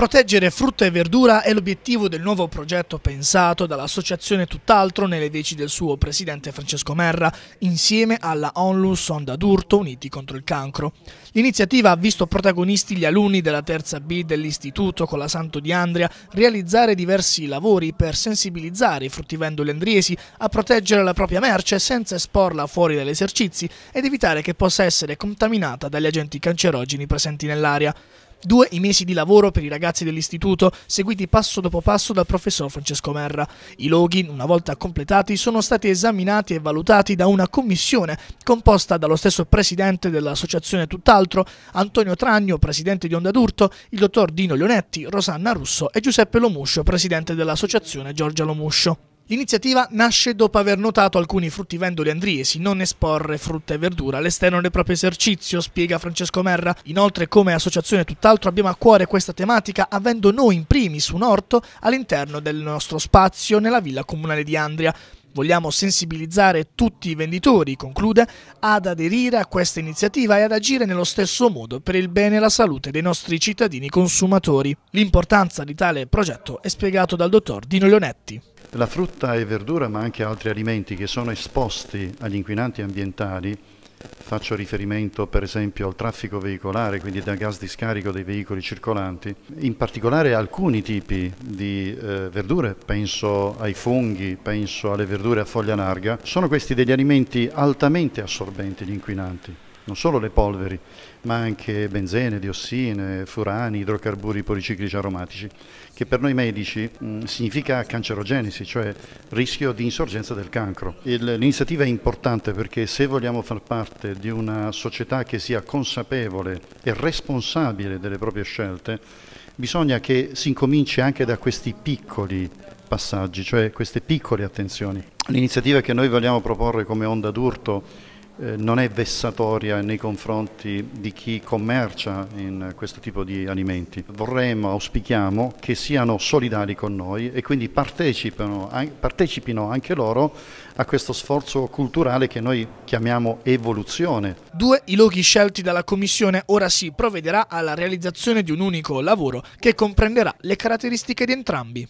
Proteggere frutta e verdura è l'obiettivo del nuovo progetto pensato dall'associazione Tutt'altro nelle veci del suo presidente Francesco Merra, insieme alla Onlus Onda d'Urto Uniti contro il Cancro. L'iniziativa ha visto protagonisti gli alunni della terza B dell'istituto con la Santo di Andria realizzare diversi lavori per sensibilizzare i fruttivendoli andriesi a proteggere la propria merce senza esporla fuori dagli esercizi ed evitare che possa essere contaminata dagli agenti cancerogeni presenti nell'aria. Due i mesi di lavoro per i ragazzi dell'istituto, seguiti passo dopo passo dal professor Francesco Merra. I loghi, una volta completati, sono stati esaminati e valutati da una commissione composta dallo stesso presidente dell'associazione Tutt'altro, Antonio Tragno, presidente di Onda d'Urto, il dottor Dino Leonetti, Rosanna Russo e Giuseppe Lomuscio, presidente dell'associazione Giorgia Lomuscio. L'iniziativa nasce dopo aver notato alcuni fruttivendoli andriesi non esporre frutta e verdura all'esterno del proprio esercizio, spiega Francesco Merra. Inoltre, come associazione tutt'altro abbiamo a cuore questa tematica avendo noi in primis un orto all'interno del nostro spazio nella villa comunale di Andria. Vogliamo sensibilizzare tutti i venditori, conclude, ad aderire a questa iniziativa e ad agire nello stesso modo per il bene e la salute dei nostri cittadini consumatori. L'importanza di tale progetto è spiegato dal dottor Dino Leonetti la frutta e verdura, ma anche altri alimenti che sono esposti agli inquinanti ambientali, faccio riferimento per esempio al traffico veicolare, quindi da gas di scarico dei veicoli circolanti, in particolare alcuni tipi di eh, verdure, penso ai funghi, penso alle verdure a foglia larga, sono questi degli alimenti altamente assorbenti di inquinanti non solo le polveri, ma anche benzene, diossine, furani, idrocarburi policiclici aromatici, che per noi medici mh, mm, significa cancerogenesi, cioè rischio di insorgenza del cancro. l'iniziativa è importante perché se vogliamo far parte di una società che sia consapevole e responsabile delle proprie scelte, bisogna che si incominci anche da questi piccoli passaggi, cioè queste piccole attenzioni. L'iniziativa che noi vogliamo proporre come onda d'urto eh, non è vessatoria nei confronti di chi commercia in questo tipo di alimenti. Vorremmo, auspichiamo che siano solidari con noi e quindi partecipino, partecipino anche loro a questo sforzo culturale che noi chiamiamo evoluzione. Due i luoghi scelti dalla Commissione ora si provvederà alla realizzazione di un unico lavoro che comprenderà le caratteristiche di entrambi.